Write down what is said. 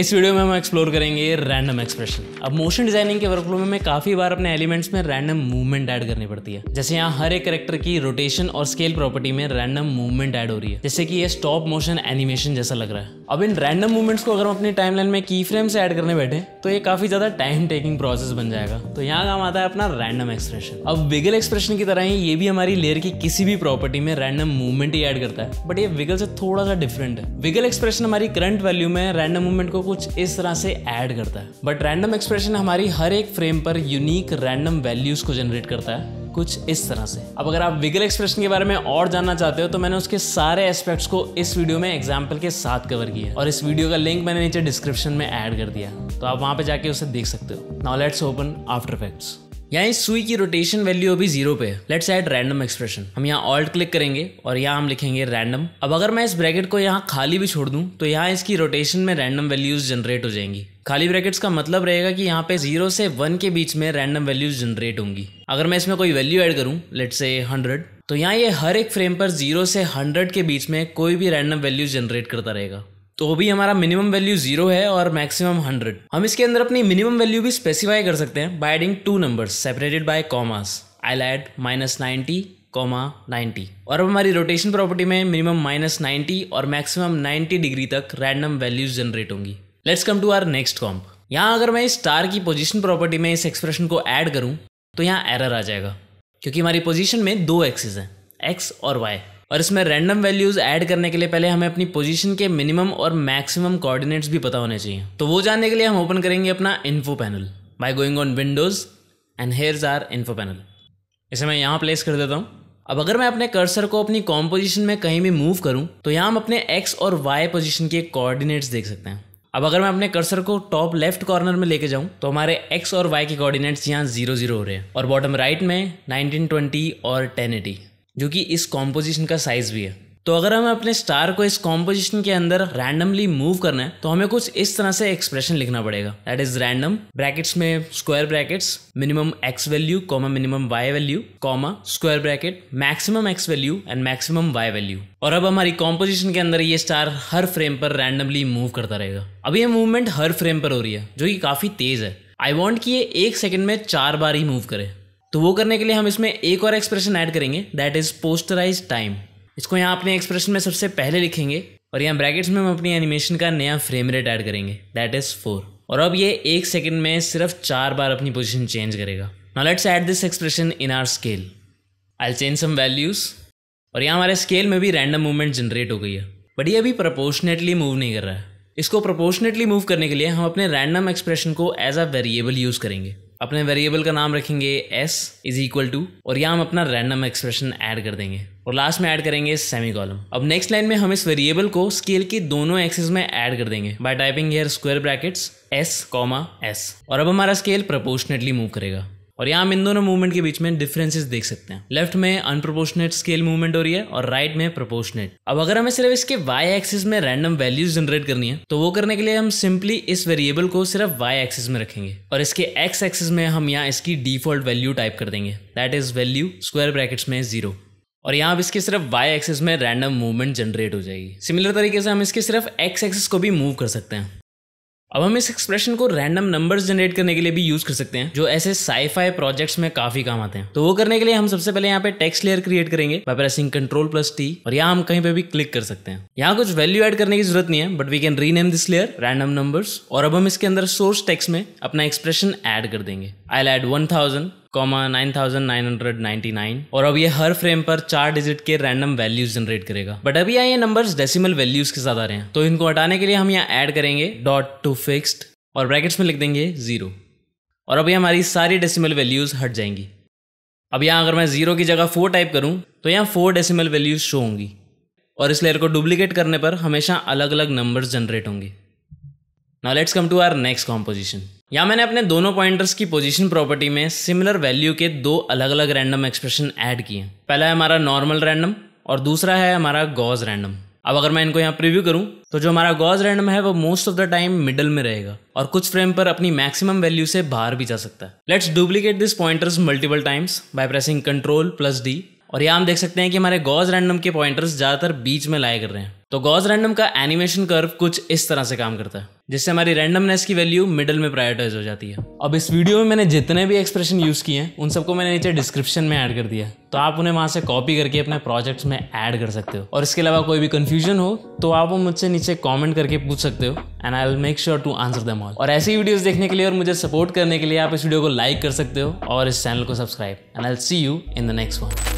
इस वीडियो में हम एक्सप्लोर करेंगे रैंडम एक्सप्रेशन अब मोशन डिजाइनिंग के वर्कफ्लो में मैं काफी बार अपने एलिमेंट्स में रैंडम मूवमेंट ऐड करनी पड़ती है जैसे यहाँ हर एक करेक्टर की रोटेशन और स्केल प्रॉपर्टी में रैंडम मूवमेंट ऐड हो रही है जैसे कि ये स्टॉप मोशन एनिमेशन जैसा लग रहा है अब इन रैंडम मूवमेंट्स को अगर हम अपनी टाइमलाइन में की फ्रेम से ऐड करने बैठे तो ये काफी ज्यादा टाइम टेकिंग प्रोसेस बन जाएगा तो यहाँ काम आता है अपना रैंडम एक्सप्रेशन अब विगल एक्सप्रेशन की तरह ही ये भी हमारी लेयर की किसी भी प्रॉपर्टी में रैंडम मूवमेंट ही ऐड करता है बट ये विगल से थोड़ा सा डिफरेंट है विगल एक्सप्रेशन हमारी करंट वैल्यू में रैंडम मूवमेंट को कुछ इस तरह से ऐड करता है बट रैंडम एक्सप्रेशन हमारी हर एक फ्रेम पर यूनिक रैंडम वैल्यूज को जनरेट करता है कुछ इस तरह से अब अगर आप विगल एक्सप्रेशन के बारे में और जानना चाहते हो तो मैंने उसके सारे एस्पेक्ट्स को इस वीडियो में एग्जाम्पल के साथ कवर किया और इस वीडियो का लिंक मैंने नीचे डिस्क्रिप्शन में ऐड कर दिया तो आप वहां पे जाके उसे देख सकते हो now let's open After Effects यहाँ इस सुई की रोटेशन वैल्यू अभी जीरो पे है लेट्स एड रैंडम एक्सप्रेशन हम यहाँ ऑल्ट क्लिक करेंगे और यहाँ हम लिखेंगे रैंडम अब अगर मैं इस ब्रैकेट को यहाँ खाली भी छोड़ दूँ तो यहाँ इसकी रोटेशन में रैंडम वैल्यूज जनरेट हो जाएंगी खाली ब्रैकेट्स का मतलब रहेगा कि यहाँ पे जीरो से वन के बीच में रैंडम वैल्यूज जनरेट होंगी अगर मैं इसमें कोई वैल्यू ऐड करूँ लेट से हंड्रेड तो यहाँ ये यह हर एक फ्रेम पर जीरो से हंड्रेड के बीच में कोई भी रैंडम वैल्यूज जनरेट करता रहेगा तो भी हमारा मिनिमम वैल्यू जीरो है और मैक्सिमम हंड्रेड हम इसके अंदर अपनी मिनिमम वैल्यू भी स्पेसिफाई कर सकते हैं by adding two number separated by commas I'll add minus ninety comma ninety और अब हमारी रोटेशन प्रॉपर्टी में मिनिमम माइनस नाइन्टी और मैक्सिमम नाइन्टी डिग्री तक रैंडम वैल्यूज जनरेट होंगी let's come to our next comp यहाँ अगर मैं इस स्टार की पोजिशन प्रॉपर्टी में इस एक्सप्रेशन को ऐड करूँ तो यहाँ एरर आ जाएगा क्योंकि हमारी पोजिशन में दो एक्सेस हैं एक्स और वाई और इसमें रैंडम वैल्यूज ऐड करने के लिए पहले हमें अपनी पोजीशन के मिनिमम और मैक्सिमम कोऑर्डिनेट्स भी पता होने चाहिए तो वो जानने के लिए हम ओपन करेंगे अपना info panel by going on Windows and here's our info panel इसे मैं यहाँ प्लेस कर देता हूँ अब अगर मैं अपने कर्सर को अपनी कॉम्पोजिशन में कहीं भी मूव करूँ तो यहाँ हम अपने एक्स और वाई पोजिशन के कोऑर्डिनेट्स देख सकते हैं अब अगर मैं अपने कर्सर को टॉप लेफ्ट कॉर्नर में लेके जाऊं तो हमारे एक्स और वाई के कोऑर्डिनेट्स यहाँ जीरो जीरो हो रहे हैं और बॉटम राइट में 1920 और 1080 जो कि इस कॉम्पोजिशन का साइज़ भी है तो अगर हमें अपने स्टार को इस कॉम्पोजिशन के अंदर रैंडमली मूव करना है तो हमें कुछ इस तरह से एक्सप्रेशन लिखना पड़ेगा दैट इज रैंडम ब्रैकेट्स में square brackets minimum X value comma minimum Y value comma square bracket maximum X value and maximum Y value और अब हमारी कॉम्पोजिशन के अंदर ये स्टार हर फ्रेम पर रैंडमली मूव करता रहेगा अब ये मूवमेंट हर फ्रेम पर हो रही है जो कि काफी तेज है आई वॉन्ट कि ये एक सेकेंड में चार बार ही मूव करे तो वो करने के लिए हम इसमें एक और एक्सप्रेशन ऐड करेंगे दैट इज़ पोस्टराइज टाइम इसको यहाँ अपने एक्सप्रेशन में सबसे पहले लिखेंगे और यहाँ ब्रैकेट्स में हम अपनी एनिमेशन का नया फ्रेम रेट ऐड करेंगे दैट इज़ फोर और अब ये एक सेकेंड में सिर्फ चार बार अपनी पोजिशन चेंज करेगा now let's add this expression in our scale I change some values और यहाँ हमारे स्केल में भी रैंडम मूवमेंट जनरेट हो गई है बट ये अभी प्रपोर्शनेटली मूव नहीं कर रहा है इसको प्रपोर्शनेटली मूव करने के लिए हम अपने रैंडम एक्सप्रेशन को एज अ वेरिएबल यूज़ करेंगे अपने वेरिएबल का नाम रखेंगे एस इज इक्वल टू और यहाँ हम अपना रैंडम एक्सप्रेशन ऐड कर देंगे और लास्ट में ऐड करेंगे सेमी कॉलम अब नेक्स्ट लाइन में हम इस वेरिएबल को स्केल के दोनों एक्सेस में ऐड कर देंगे by typing here square brackets S comma S और अब हमारा स्केल प्रपोर्शनेटली मूव करेगा और यहाँ हम इन दोनों मूवमेंट के बीच में डिफरेंसेस देख सकते हैं लेफ्ट में अनप्रोपोर्शनेट स्केल मूवमेंट हो रही है और राइट में प्रोपोर्शनेट अब अगर हमें सिर्फ इसके वाई एक्सिस में रैंडम वैल्यूज जनरेट करनी है तो वो करने के लिए हम सिंपली इस वेरिएबल को सिर्फ वाई एक्सिस में रखेंगे और इसके एक्स एक्सिस में हम यहाँ इसकी डिफॉल्ट वैल्यू टाइप कर देंगे that is value square brackets में जीरो और यहाँ अब इसके सिर्फ वाई एक्सिस में रैंडम मूवमेंट जनरेट हो जाएगी सिमिलर तरीके से हम इसके सिर्फ एक्स एक्सिस को भी मूव कर सकते हैं अब हम इस एक्सप्रेशन को रैंडम नंबर्स जनरेट करने के लिए भी यूज कर सकते हैं जो ऐसे साईफाई प्रोजेक्ट्स में काफी काम आते हैं तो वो करने के लिए हम सबसे पहले यहाँ पे टेक्स्ट लेयर क्रिएट करेंगे by pressing control plus T और यहाँ हम कहीं पे भी क्लिक कर सकते हैं यहाँ कुछ वैल्यू एड करने की जरूरत नहीं है but we can rename this layer random numbers और अब हम इसके अंदर सोर्स टेक्स में अपना एक्सप्रेशन एड कर देंगे I'll add one thousand comma nine thousand nine hundred ninety nine और अब ये हर फ्रेम पर चार डिजिट के रैंडम वैल्यूज जनरेट करेगा बट अभी यहाँ ये नंबर्स डेसिमल वैल्यूज के साथ आ रहे हैं तो इनको हटाने के लिए हम यहाँ ऐड करेंगे डॉट टू फिक्स्ड और ब्रैकेट्स में लिख देंगे जीरो और अभी हमारी सारी डेसिमल वैल्यूज हट जाएंगी अब यहाँ अगर मैं जीरो की जगह फोर टाइप करूँ तो यहाँ फोर डेसिमल वैल्यूज शो होंगी और इस लेयर को डुप्लीकेट करने पर हमेशा अलग अलग नंबर्स जनरेट होंगे now let's come to our next composition यहाँ मैंने अपने दोनों पॉइंटर्स की पोजीशन प्रॉपर्टी में सिमिलर वैल्यू के दो अलग अलग रैंडम एक्सप्रेशन ऐड किए हैं पहला है हमारा नॉर्मल रैंडम और दूसरा है हमारा गॉज रैंडम अब अगर मैं इनको यहाँ प्रिव्यू करूँ तो जो हमारा गॉज रैंडम है वो most of the time middle में रहेगा और कुछ फ्रेम पर अपनी मैक्सिमम वैल्यू से बाहर भी जा सकता है let's duplicate this pointers multiple times by pressing control plus D और यहाँ हम देख सकते हैं कि हमारे गॉज रैंडम के पॉइंटर्स ज़्यादातर बीच में लाए कर रहे हैं तो गॉज रैंडम का एनिमेशन कर्व कुछ इस तरह से काम करता है जिससे हमारी रैंडमनेस की वैल्यू मिडल में प्रायोरिटाइज हो जाती है अब इस वीडियो में मैंने जितने भी एक्सप्रेशन यूज़ किए हैं उन सबको मैंने नीचे डिस्क्रिप्शन में ऐड कर दिया तो आप उन्हें वहाँ से कॉपी करके अपने प्रोजेक्ट्स में ऐड कर सकते हो और इसके अलावा कोई भी कन्फ्यूजन हो तो आप वो मुझसे नीचे कॉमेंट करके पूछ सकते हो and I will make sure to answer them all और ऐसी वीडियोज देखने के लिए और मुझे सपोर्ट करने के लिए आप इस वीडियो को लाइक कर सकते हो और इस चैनल को subscribe and I see you in the next one